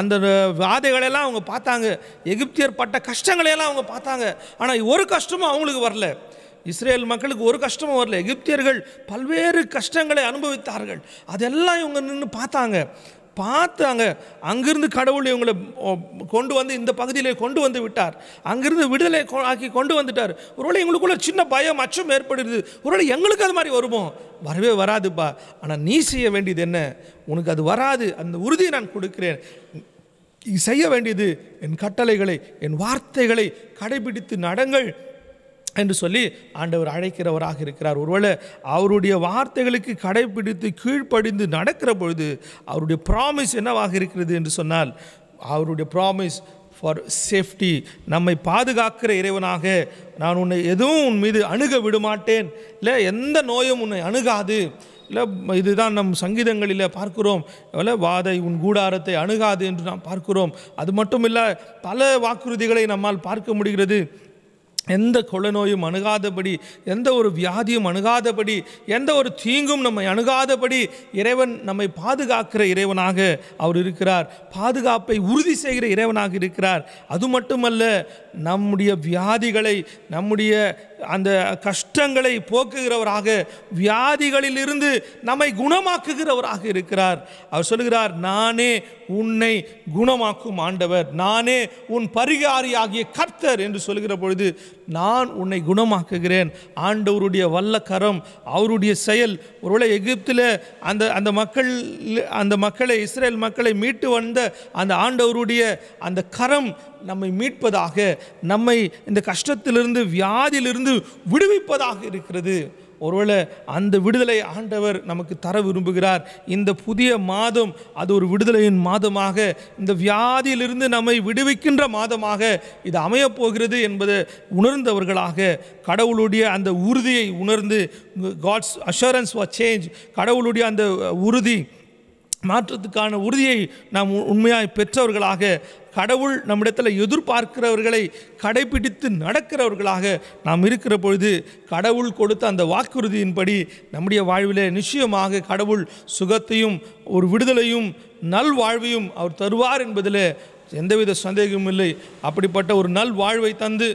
அந்த வாதைகளெல்லாம் அவங்க பார்த்தாங்க எகிப்தியர் பட்ட கஷ்டங்களையெல்லாம் அவங்க பார்த்தாங்க ஆனால் ஒரு கஷ்டமும் அவங்களுக்கு வரல இஸ்ரேல் மக்களுக்கு ஒரு கஷ்டமும் வரல எகிப்தியர்கள் பல்வேறு கஷ்டங்களை அனுபவித்தார்கள் அதெல்லாம் இவங்க நின்று பார்த்தாங்க பார்த்தாங்க அங்கிருந்து கடவுள் இவங்களை கொண்டு வந்து இந்த பகுதியில் கொண்டு வந்து விட்டார் அங்கிருந்து விடுதலை ஆக்கி கொண்டு வந்துட்டார் ஒருவேளை எங்களுக்குள்ள சின்ன பயம் அச்சம் ஏற்படுது ஒருவேளை எங்களுக்கு அது மாதிரி வருமோ வரவே வராதுப்பா ஆனால் நீ செய்ய வேண்டியது என்ன உனக்கு அது வராது அந்த உறுதியை நான் கொடுக்கிறேன் செய்ய வேண்டியது என் கட்டளைகளை என் வார்த்தைகளை கடைபிடித்து நடங்கள் என்று சொல்லி ஆண்டவர் அழைக்கிறவராக இருக்கிறார் ஒருவேளை அவருடைய வார்த்தைகளுக்கு கடைபிடித்து கீழ்ப்படிந்து நடக்கிற பொழுது அவருடைய ப்ராமிஸ் என்னவாக இருக்கிறது என்று சொன்னால் அவருடைய ப்ராமிஸ் ஃபார் சேஃப்டி நம்மை பாதுகாக்கிற இறைவனாக நான் உன்னை எதுவும் உன் மீது அணுக விடமாட்டேன் இல்லை எந்த நோயும் உன்னை அணுகாது இல்லை இதுதான் நம் சங்கீதங்களில் பார்க்கிறோம் இல்லை வாதை உன் கூடாரத்தை அணுகாது என்று நாம் பார்க்கிறோம் அது மட்டும் இல்லை பல வாக்குறுதிகளை நம்மால் பார்க்க முடிகிறது எந்த கொலை நோயும் அணுகாதபடி எந்த ஒரு வியாதியும் அணுகாதபடி எந்த ஒரு தீங்கும் நம்மை அணுகாதபடி இறைவன் நம்மை பாதுகாக்கிற இறைவனாக அவர் இருக்கிறார் பாதுகாப்பை உறுதி செய்கிற இறைவனாக இருக்கிறார் அது மட்டுமல்ல நம்முடைய வியாதிகளை நம்முடைய அந்த கஷ்டங்களை போக்குகிறவராக வியாதிகளிலிருந்து நம்மை குணமாக்குகிறவராக இருக்கிறார் அவர் சொல்கிறார் நானே உன்னை குணமாக்கும் ஆண்டவர் நானே உன் பரிகாரி ஆகிய கர்த்தர் என்று சொல்கிற பொழுது நான் உன்னை குணமாக்குகிறேன் ஆண்டவருடைய வல்ல கரம் அவருடைய செயல் ஒருவேளை எகிப்தில் அந்த அந்த மக்கள் அந்த மக்களை இஸ்ரேல் மக்களை மீட்டு வந்த அந்த ஆண்டவருடைய அந்த கரம் நம்மை மீட்பதாக நம்மை இந்த கஷ்டத்திலிருந்து வியாதியிலிருந்து விடுவிப்பதாக இருக்கிறது ஒருவேளை அந்த விடுதலை ஆண்டவர் நமக்கு தர விரும்புகிறார் இந்த புதிய மாதம் அது ஒரு விடுதலையின் மாதமாக இந்த வியாதியிலிருந்து நம்மை விடுவிக்கின்ற மாதமாக இது அமையப்போகிறது என்பதை உணர்ந்தவர்களாக கடவுளுடைய அந்த உறுதியை உணர்ந்து காட்ஸ் அஷூரன்ஸ் ஃபார் சேஞ்ச் கடவுளுடைய அந்த உறுதி மாற்றத்துக்கான உறுதியை நாம் உண்மையாக பெற்றவர்களாக கடவுள் நம்மிடத்தில் எதிர்பார்க்கிறவர்களை கடைபிடித்து நடக்கிறவர்களாக நாம் இருக்கிற பொழுது கடவுள் கொடுத்த அந்த வாக்குறுதியின்படி நம்முடைய வாழ்வில் நிச்சயமாக கடவுள் சுகத்தையும் ஒரு விடுதலையும் நல்வாழ்வையும் அவர் தருவார் என்பதில் எந்தவித சந்தேகமும் இல்லை அப்படிப்பட்ட ஒரு நல் வாழ்வை தந்து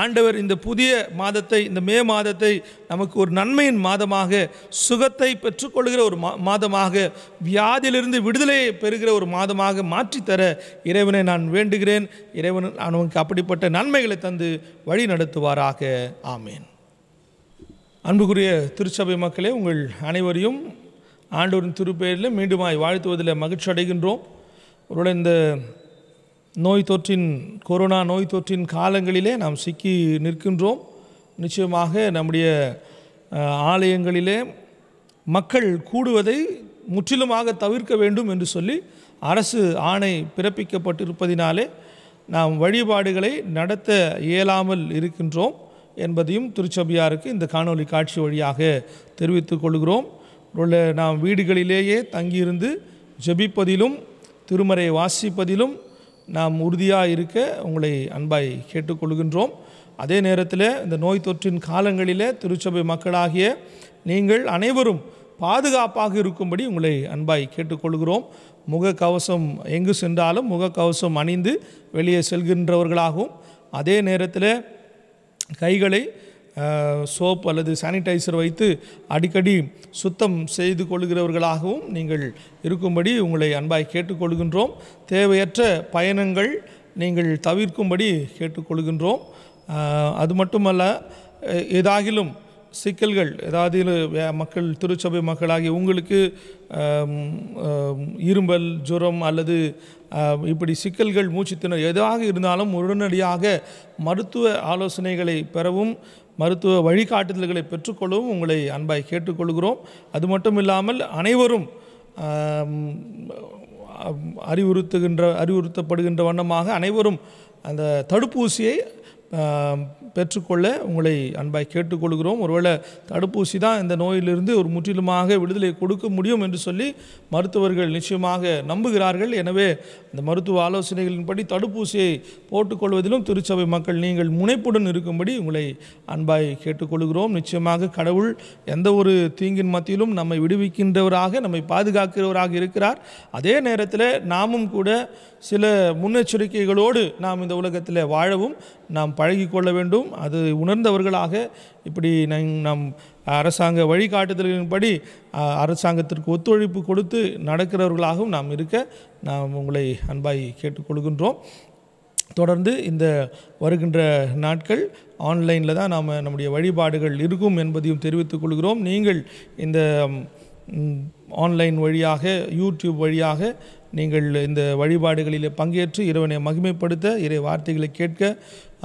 ஆண்டவர் இந்த புதிய மாதத்தை இந்த மே மாதத்தை நமக்கு ஒரு நன்மையின் மாதமாக சுகத்தை பெற்றுக்கொள்கிற ஒரு மா மாதமாக வியாதியிலிருந்து விடுதலையை பெறுகிற ஒரு மாதமாக மாற்றித்தர இறைவனை நான் வேண்டுகிறேன் இறைவன் அவனுக்கு அப்படிப்பட்ட நன்மைகளை தந்து வழி நடத்துவாராக ஆமேன் அன்புக்குரிய திருச்சபை மக்களே உங்கள் அனைவரையும் ஆண்டோரின் திருப்பெயரில் மீண்டுமாய் வாழ்த்துவதில் மகிழ்ச்சி அடைகின்றோம் ஒருவேளை இந்த நோய் தொற்றின் கொரோனா நோய் தொற்றின் காலங்களிலே நாம் சிக்கி நிற்கின்றோம் நிச்சயமாக நம்முடைய ஆலயங்களிலே மக்கள் கூடுவதை முற்றிலுமாக தவிர்க்க வேண்டும் என்று சொல்லி அரசு ஆணை பிறப்பிக்கப்பட்டிருப்பதினாலே நாம் வழிபாடுகளை நடத்த இயலாமல் இருக்கின்றோம் என்பதையும் திருச்சபியாருக்கு இந்த காணொலி காட்சி வழியாக தெரிவித்துக் கொள்கிறோம் நாம் வீடுகளிலேயே தங்கியிருந்து ஜெபிப்பதிலும் திருமறை வாசிப்பதிலும் நாம் உறுதியாக இருக்க உங்களை அன்பாய் கேட்டுக்கொள்கின்றோம் அதே நேரத்தில் இந்த நோய் தொற்றின் காலங்களிலே திருச்சபை மக்களாகிய நீங்கள் அனைவரும் பாதுகாப்பாக இருக்கும்படி உங்களை அன்பாய் கேட்டுக்கொள்கிறோம் முகக்கவசம் எங்கு சென்றாலும் முகக்கவசம் அணிந்து வெளியே செல்கின்றவர்களாகவும் அதே நேரத்தில் கைகளை சோப் அல்லது சானிடைசர் வைத்து அடிக்கடி சுத்தம் செய்து கொள்கிறவர்களாகவும் நீங்கள் இருக்கும்படி உங்களை அன்பாய் கேட்டுக்கொள்கின்றோம் தேவையற்ற பயணங்கள் நீங்கள் தவிர்க்கும்படி கேட்டுக்கொள்கின்றோம் அது மட்டுமல்ல ஏதாகிலும் சிக்கல்கள் ஏதாவது மக்கள் திருச்சபை மக்களாகிய உங்களுக்கு இரும்பல் ஜுரம் அல்லது இப்படி சிக்கல்கள் மூச்சுத்திணல் எதுவாக இருந்தாலும் உடனடியாக மருத்துவ ஆலோசனைகளை பெறவும் மருத்துவ வழிகாட்டுதல்களை பெற்றுக்கொள்ளவும் உங்களை அன்பாய் கேட்டுக்கொள்கிறோம் அது மட்டும் இல்லாமல் அனைவரும் அறிவுறுத்துகின்ற அறிவுறுத்தப்படுகின்ற வண்ணமாக அனைவரும் அந்த தடுப்பூசியை பெற்றுக்கொள்ள உங்களை அன்பாய் கேட்டுக்கொள்கிறோம் ஒருவேளை தடுப்பூசி தான் இந்த நோயிலிருந்து ஒரு முற்றிலுமாக விடுதலை கொடுக்க முடியும் என்று சொல்லி மருத்துவர்கள் நிச்சயமாக நம்புகிறார்கள் எனவே இந்த மருத்துவ ஆலோசனைகளின்படி தடுப்பூசியை போட்டுக்கொள்வதிலும் திருச்சபை மக்கள் நீங்கள் முனைப்புடன் இருக்கும்படி உங்களை அன்பாய் கேட்டுக்கொள்கிறோம் நிச்சயமாக கடவுள் எந்த ஒரு தீங்கின் மத்தியிலும் நம்மை விடுவிக்கின்றவராக நம்மை பாதுகாக்கிறவராக இருக்கிறார் அதே நேரத்தில் நாமும் கூட சில முன்னெச்சரிக்கைகளோடு நாம் இந்த உலகத்தில் வாழவும் நாம் பழகி கொள்ள வேண்டும் அது உணர்ந்தவர்களாக இப்படி நாம் அரசாங்க வழிகாட்டுதல்களின்படி அரசாங்கத்திற்கு ஒத்துழைப்பு கொடுத்து நடக்கிறவர்களாகவும் நாம் இருக்க நாம் உங்களை அன்பாய் கேட்டுக்கொள்கின்றோம் தொடர்ந்து இந்த வருகின்ற நாட்கள் ஆன்லைனில் தான் நாம் நம்முடைய வழிபாடுகள் இருக்கும் என்பதையும் தெரிவித்துக் கொள்கிறோம் நீங்கள் இந்த ஆன்லைன் வழியாக யூடியூப் வழியாக நீங்கள் இந்த வழிபாடுகளில் பங்கேற்று இறைவனை மகிமைப்படுத்த இறை வார்த்தைகளை கேட்க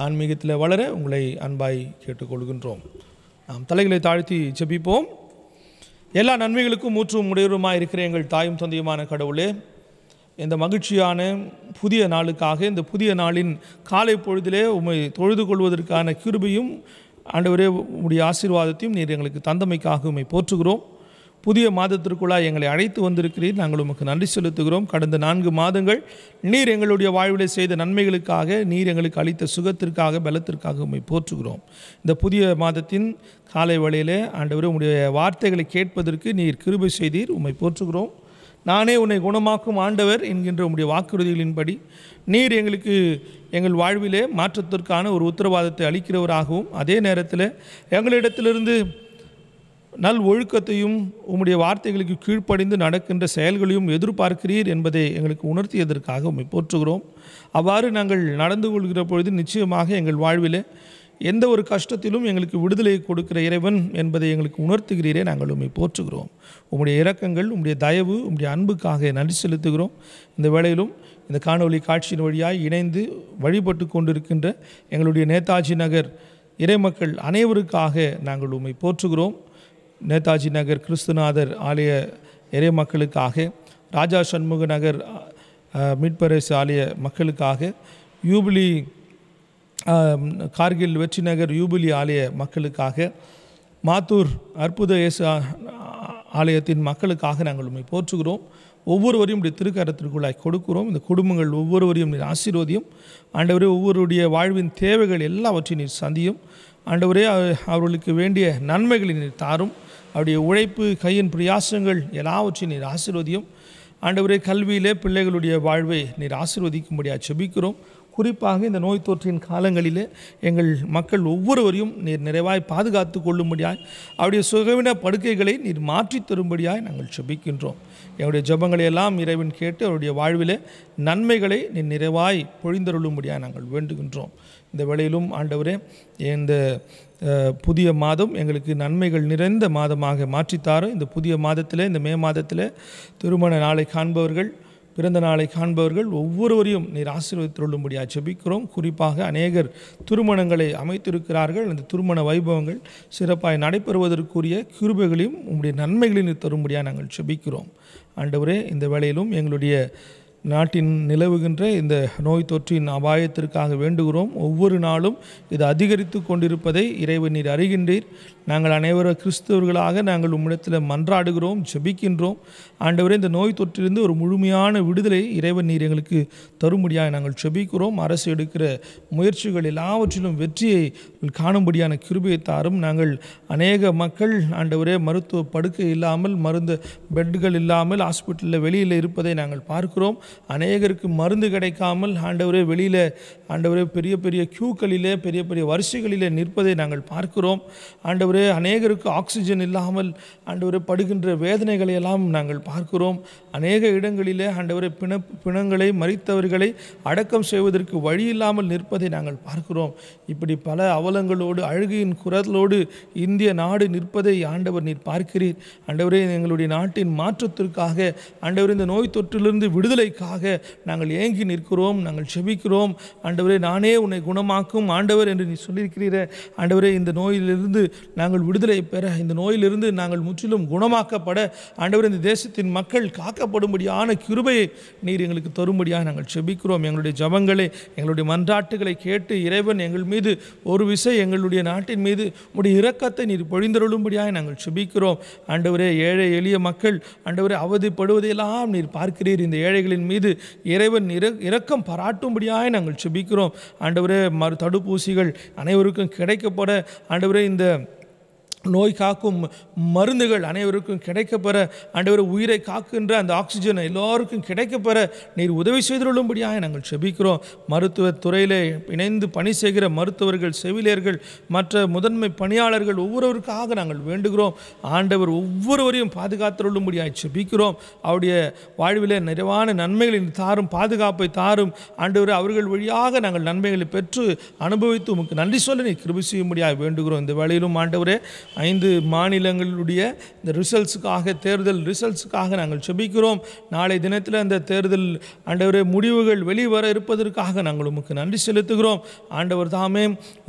ஆன்மீகத்தில் வளர உங்களை அன்பாய் கேட்டுக்கொள்கின்றோம் நாம் தலைகளை தாழ்த்தி செப்பிப்போம் எல்லா நன்மைகளுக்கும் மூற்றும் முடிவுமாக இருக்கிற எங்கள் தாயும் தந்தையுமான கடவுளே இந்த மகிழ்ச்சியான புதிய நாளுக்காக இந்த புதிய நாளின் காலை பொழுதிலே உண்மை தொழுது கொள்வதற்கான கிருபையும் ஆண்டவரே உடைய ஆசீர்வாதத்தையும் நீர் எங்களுக்கு தந்தமைக்காக உண்மை போற்றுகிறோம் புதிய மாதத்திற்குள்ளாக எங்களை அழைத்து வந்திருக்கிறீர் நாங்கள் உமக்கு நன்றி செலுத்துகிறோம் கடந்த நான்கு மாதங்கள் நீர் எங்களுடைய வாழ்விலை செய்த நன்மைகளுக்காக நீர் எங்களுக்கு அளித்த சுகத்திற்காக பலத்திற்காக உண்மை போற்றுகிறோம் இந்த புதிய மாதத்தின் காலை வழியில் ஆண்டவர் உங்களுடைய வார்த்தைகளை கேட்பதற்கு நீர் கிருபை செய்தீர் உண்மை போற்றுகிறோம் நானே உன்னை குணமாக்கும் ஆண்டவர் என்கின்ற உங்களுடைய வாக்குறுதிகளின்படி நீர் எங்களுக்கு எங்கள் வாழ்விலே மாற்றத்திற்கான ஒரு உத்தரவாதத்தை அளிக்கிறவராகவும் அதே நேரத்தில் எங்களிடத்திலிருந்து நல் ஒழுக்கத்தையும் உம்முடைய வார்த்தைகளுக்கு கீழ்ப்படிந்து நடக்கின்ற செயல்களையும் எதிர்பார்க்கிறீர் என்பதை எங்களுக்கு உணர்த்தியதற்காக உண்மை போற்றுகிறோம் அவ்வாறு நாங்கள் நடந்து கொள்கிற பொழுது நிச்சயமாக எங்கள் வாழ்வில் எந்த ஒரு கஷ்டத்திலும் எங்களுக்கு விடுதலை கொடுக்கிற இறைவன் என்பதை எங்களுக்கு உணர்த்துகிறீரே நாங்கள் உண்மை போற்றுகிறோம் உம்முடைய இரக்கங்கள் உம்முடைய தயவு உம்முடைய அன்புக்காக நன்றி செலுத்துகிறோம் இந்த வேளையிலும் இந்த காணொலி காட்சியின் வழியாக இணைந்து வழிபட்டு கொண்டிருக்கின்ற எங்களுடைய நேதாஜி நகர் இறைமக்கள் அனைவருக்காக நாங்கள் உண்மை போற்றுகிறோம் நேதாஜி நகர் கிறிஸ்துநாதர் ஆலய இறை மக்களுக்காக ராஜா சண்முக நகர் மீட்பரசு ஆலய மக்களுக்காக யூபிலி கார்கில் வெற்றி நகர் யூபிலி ஆலய மக்களுக்காக மாத்தூர் அற்புத இயேசு ஆலயத்தின் மக்களுக்காக நாங்கள் உண்மை போற்றுகிறோம் ஒவ்வொருவரையும் இப்படி திருக்கரத்திற்குள்ளாய் கொடுக்கிறோம் இந்த குடும்பங்கள் ஒவ்வொருவரையும் நீர் ஆசீர்வதியும் ஆண்டவரே ஒவ்வொருடைய வாழ்வின் தேவைகள் எல்லாவற்றையும் நீர் சந்தியும் ஆண்டவரே அவர்களுக்கு வேண்டிய நன்மைகளை நீர் தாரும் அவருடைய உழைப்பு கையின் பிரயாசங்கள் எல்லாவற்றையும் நீர் ஆசிர்வதியும் ஆண்டவரே கல்வியிலே பிள்ளைகளுடைய வாழ்வை நீர் ஆசிர்வதிக்கும்படியாக செபிக்கிறோம் குறிப்பாக இந்த நோய் தொற்றின் காலங்களிலே எங்கள் மக்கள் ஒவ்வொருவரையும் நீர் நிறைவாய் பாதுகாத்து கொள்ளும்படியாய் அவருடைய சுகவின படுக்கைகளை நீர் மாற்றி தரும்படியாய் நாங்கள் செபிக்கின்றோம் எங்களுடைய ஜபங்களை எல்லாம் இறைவன் கேட்டு அவருடைய வாழ்விலே நன்மைகளை நீர் நிறைவாய் பொழிந்தருளும்படியாக நாங்கள் வேண்டுகின்றோம் இந்த வேளையிலும் ஆண்டவரே இந்த புதிய மாதம் எங்களுக்கு நன்மைகள் நிறைந்த மாதமாக மாற்றித்தாரோ இந்த புதிய மாதத்தில் இந்த மே மாதத்தில் திருமண நாளை காண்பவர்கள் பிறந்த நாளை காண்பவர்கள் ஒவ்வொருவரையும் நீர் ஆசீர்வதித்துள்ளும்படியாக செபிக்கிறோம் குறிப்பாக அநேகர் திருமணங்களை அமைத்திருக்கிறார்கள் அந்த திருமண வைபவங்கள் சிறப்பாக நடைபெறுவதற்குரிய கிருபைகளையும் உங்களுடைய நன்மைகளையும் தரும்படியாக நாங்கள் செபிக்கிறோம் ஆண்டவரே இந்த வேளையிலும் எங்களுடைய நாட்டின் நிலவுகின்ற இந்த நோய் தொற்றின் அபாயத்திற்காக வேண்டுகிறோம் ஒவ்வொரு நாளும் இது அதிகரித்து கொண்டிருப்பதை இறைவன் நீர் அறிகின்றீர் நாங்கள் அனைவரும் கிறிஸ்தவர்களாக நாங்கள் உம்மிடத்தில் மன்றாடுகிறோம் ஜபிக்கின்றோம் ஆண்டவரே இந்த நோய் தொற்றிலிருந்து ஒரு முழுமையான விடுதலை இறைவன் நீர் எங்களுக்கு தரும்படியாக நாங்கள் ஜபிக்கிறோம் அரசு எடுக்கிற முயற்சிகள் எல்லாவற்றிலும் வெற்றியை காணும்படியான கிருபியை தாரும் நாங்கள் அநேக மக்கள் ஆண்டவரே மருத்துவ படுக்கை இல்லாமல் மருந்து பெட்டுகள் இல்லாமல் ஹாஸ்பிட்டலில் வெளியில் இருப்பதை நாங்கள் பார்க்கிறோம் அநேகருக்கு மருந்து கிடைக்காமல் ஆண்டவரே வெளியில் ஆண்டவரே பெரிய பெரிய க்யூக்களிலே பெரிய பெரிய வரிசைகளிலே நிற்பதை நாங்கள் பார்க்கிறோம் ஆண்டவர் ஆண்டவரே அநேகருக்கு ஆக்சிஜன் இல்லாமல் ஆண்டவரே படுகின்ற வேதனைகளை எல்லாம் நாங்கள் பார்க்கிறோம் அநேக இடங்களிலே ஆண்டவரே பிண பிணங்களை மறித்தவர்களை அடக்கம் செய்வதற்கு வழி இல்லாமல் நிற்பதை நாங்கள் பார்க்கிறோம் இப்படி பல அவலங்களோடு அழுகையின் குரலோடு இந்திய நாடு நிற்பதை ஆண்டவர் நீர் பார்க்கிறீர் ஆண்டவரே எங்களுடைய நாட்டின் மாற்றத்திற்காக ஆண்டவர் இந்த நோய் தொற்றிலிருந்து விடுதலைக்காக நாங்கள் ஏங்கி நிற்கிறோம் நாங்கள் செபிக்கிறோம் ஆண்டவரே நானே உன்னை குணமாக்கும் ஆண்டவர் என்று நீ சொல்லியிருக்கிறீர ஆண்டவரே இந்த நோயிலிருந்து நாங்கள் விடுதலை பெற இந்த நோயிலிருந்து நாங்கள் முற்றிலும் குணமாக்கப்பட ஆண்டவர் இந்த தேசத்தின் மக்கள் காக்கப்படும்படியான கிருபையை நீர் எங்களுக்கு தரும்படியாக நாங்கள் செபிக்கிறோம் எங்களுடைய ஜபங்களை எங்களுடைய மன்றாட்டுகளை கேட்டு இறைவன் எங்கள் மீது ஒரு விசை எங்களுடைய நாட்டின் மீது உடைய இரக்கத்தை நீர் பொழிந்தருளும்படியாக நாங்கள் செபிக்கிறோம் ஆண்டவரே ஏழை எளிய மக்கள் ஆண்டவரே அவதிப்படுவதையெல்லாம் நீர் பார்க்கிறீர் இந்த ஏழைகளின் மீது இறைவன் இர இரக்கம் பாராட்டும்படியாக நாங்கள் செபிக்கிறோம் ஆண்டவரே மறு தடுப்பூசிகள் அனைவருக்கும் கிடைக்கப்பட ஆண்டவரே இந்த நோய் காக்கும் மருந்துகள் அனைவருக்கும் கிடைக்கப்பெற அண்டவர் உயிரை காக்கின்ற அந்த ஆக்சிஜனை எல்லோருக்கும் கிடைக்கப்பெற நீர் உதவி செய்துள்ளும்படியாக நாங்கள் செபிக்கிறோம் மருத்துவ துறையிலே இணைந்து பணி செய்கிற மருத்துவர்கள் செவிலியர்கள் மற்ற முதன்மை பணியாளர்கள் ஒவ்வொருவருக்காக நாங்கள் வேண்டுகிறோம் ஆண்டவர் ஒவ்வொருவரையும் பாதுகாத்துள்ளும்படியாக செபிக்கிறோம் அவருடைய வாழ்விலே நிறைவான நன்மைகளை தாரும் பாதுகாப்பை தாரும் ஆண்டவர் அவர்கள் வழியாக நாங்கள் நன்மைகளை பெற்று அனுபவித்து உமக்கு நன்றி சொல்ல நீ கிருபி செய்யும்படியாக வேண்டுகிறோம் இந்த வேளையிலும் ஆண்டவரே ஐந்து மாநிலங்களுடைய இந்த ரிசல்ட்ஸுக்காக தேர்தல் ரிசல்ட்ஸுக்காக நாங்கள் செபிக்கிறோம் நாளை தினத்தில் அந்த தேர்தல் ஆண்டவரே முடிவுகள் வெளிவர இருப்பதற்காக நாங்கள் உமக்கு நன்றி செலுத்துகிறோம் ஆண்டவர் தாமே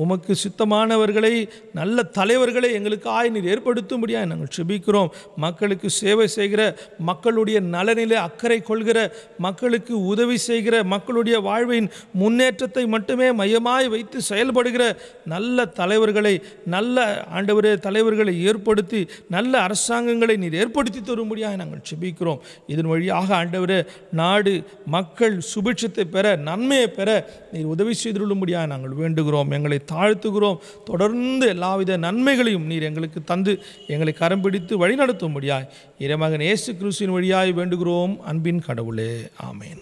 உமக்கு சுத்தமானவர்களை நல்ல தலைவர்களை எங்களுக்கு ஆயினர் ஏற்படுத்தும்படியாக நாங்கள் செபிக்கிறோம் மக்களுக்கு சேவை செய்கிற மக்களுடைய நலனிலே அக்கறை கொள்கிற மக்களுக்கு உதவி செய்கிற மக்களுடைய வாழ்வின் முன்னேற்றத்தை மட்டுமே மையமாய் வைத்து செயல்படுகிற நல்ல தலைவர்களை நல்ல ஆண்டவரே தலை தலைவர்களை ஏற்படுத்தி நல்ல அரசாங்கங்களை நீர் ஏற்படுத்தி தரும்படியாக நாங்கள் செபிக்கிறோம் இதன் வழியாக ஆண்டவரே நாடு மக்கள் சுபிட்சத்தை பெற நன்மையை பெற நீர் உதவி செய்துள்ளும்படியாக நாங்கள் வேண்டுகிறோம் எங்களை தாழ்த்துகிறோம் தொடர்ந்து எல்லாவித நன்மைகளையும் நீர் எங்களுக்கு தந்து எங்களை கரம் பிடித்து வழிநடத்தும்படியாய் இறைமகன் இயேசு கிறிஸ்துவின் வழியாய் வேண்டுகிறோம் அன்பின் கடவுளே ஆமேன்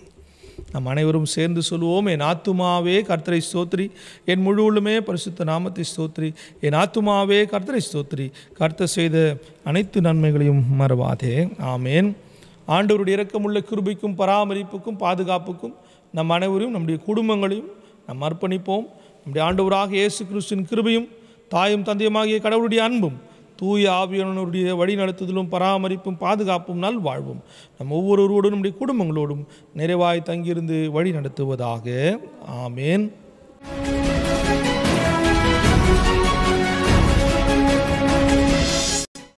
நம் அனைவரும் சேர்ந்து சொல்லுவோம் என் ஆத்துமாவே கர்த்தரை ஸ்தோத்ரி என் முழு உள்ளுமே பரிசுத்த நாமத்தை ஸ்தோத்ரி என் ஆத்துமாவே கர்த்தரை ஸ்தோத்ரி கர்த்த செய்த அனைத்து நன்மைகளையும் மறவாதே ஆமேன் ஆண்டவருடைய இறக்கமுள்ள கிருபிக்கும் பராமரிப்புக்கும் பாதுகாப்புக்கும் நம் அனைவரையும் நம்முடைய குடும்பங்களையும் நாம் அர்ப்பணிப்போம் நம்முடைய ஆண்டவராக இயேசு கிறிஸ்துவின் கிருபையும் தாயும் தந்தையுமாகிய கடவுளுடைய அன்பும் தூய ஆவியானவருடைய வழி நடத்துதலும் பராமரிப்பும் பாதுகாப்பும் நாள் வாழ்வும் நம் ஒவ்வொருவரோடும் நம்முடைய குடும்பங்களோடும் நிறைவாய் தங்கியிருந்து வழி நடத்துவதாக ஆமேன்